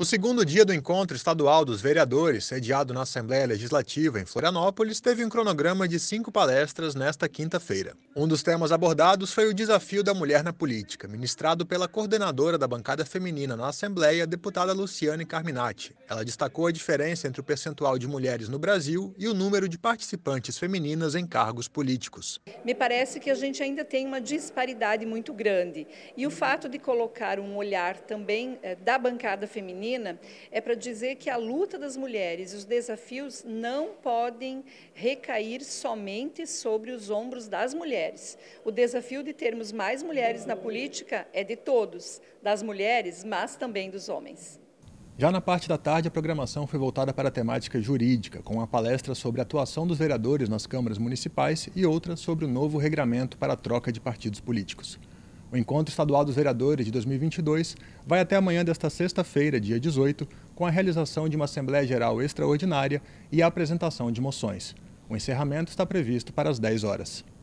O segundo dia do encontro estadual dos vereadores, sediado na Assembleia Legislativa em Florianópolis, teve um cronograma de cinco palestras nesta quinta-feira. Um dos temas abordados foi o desafio da mulher na política, ministrado pela coordenadora da bancada feminina na Assembleia, deputada Luciane Carminati. Ela destacou a diferença entre o percentual de mulheres no Brasil e o número de participantes femininas em cargos políticos. Me parece que a gente ainda tem uma disparidade muito grande. E o fato de colocar um olhar também eh, da bancada feminina feminina é para dizer que a luta das mulheres e os desafios não podem recair somente sobre os ombros das mulheres. O desafio de termos mais mulheres na política é de todos, das mulheres, mas também dos homens. Já na parte da tarde, a programação foi voltada para a temática jurídica, com uma palestra sobre a atuação dos vereadores nas câmaras municipais e outra sobre o novo regramento para a troca de partidos políticos. O Encontro Estadual dos Vereadores de 2022 vai até amanhã desta sexta-feira, dia 18, com a realização de uma Assembleia Geral Extraordinária e a apresentação de moções. O encerramento está previsto para as 10 horas.